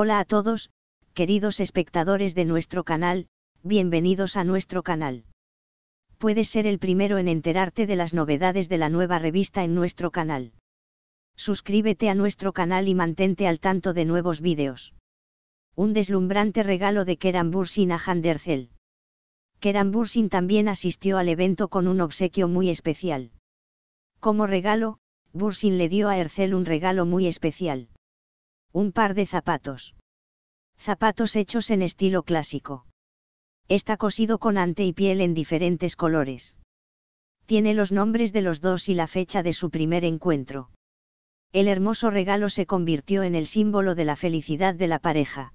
Hola a todos, queridos espectadores de nuestro canal, bienvenidos a nuestro canal. Puedes ser el primero en enterarte de las novedades de la nueva revista en nuestro canal. Suscríbete a nuestro canal y mantente al tanto de nuevos vídeos. Un deslumbrante regalo de Keran Bursin a Ercel. Keran Bursin también asistió al evento con un obsequio muy especial. Como regalo, Bursin le dio a Ercel un regalo muy especial un par de zapatos. Zapatos hechos en estilo clásico. Está cosido con ante y piel en diferentes colores. Tiene los nombres de los dos y la fecha de su primer encuentro. El hermoso regalo se convirtió en el símbolo de la felicidad de la pareja.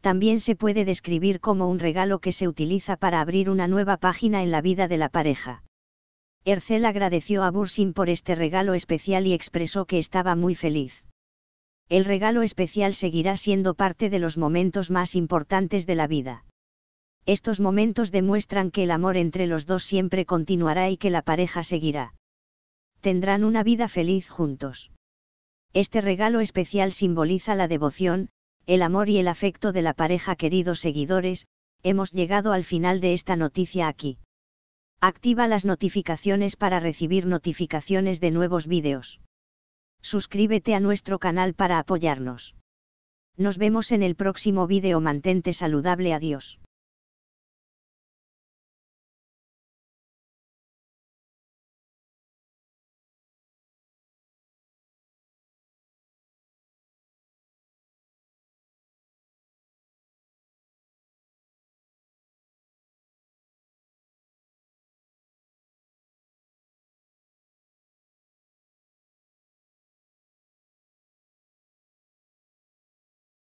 También se puede describir como un regalo que se utiliza para abrir una nueva página en la vida de la pareja. Ercel agradeció a Bursin por este regalo especial y expresó que estaba muy feliz el regalo especial seguirá siendo parte de los momentos más importantes de la vida. Estos momentos demuestran que el amor entre los dos siempre continuará y que la pareja seguirá. Tendrán una vida feliz juntos. Este regalo especial simboliza la devoción, el amor y el afecto de la pareja queridos seguidores, hemos llegado al final de esta noticia aquí. Activa las notificaciones para recibir notificaciones de nuevos vídeos suscríbete a nuestro canal para apoyarnos. Nos vemos en el próximo vídeo mantente saludable adiós.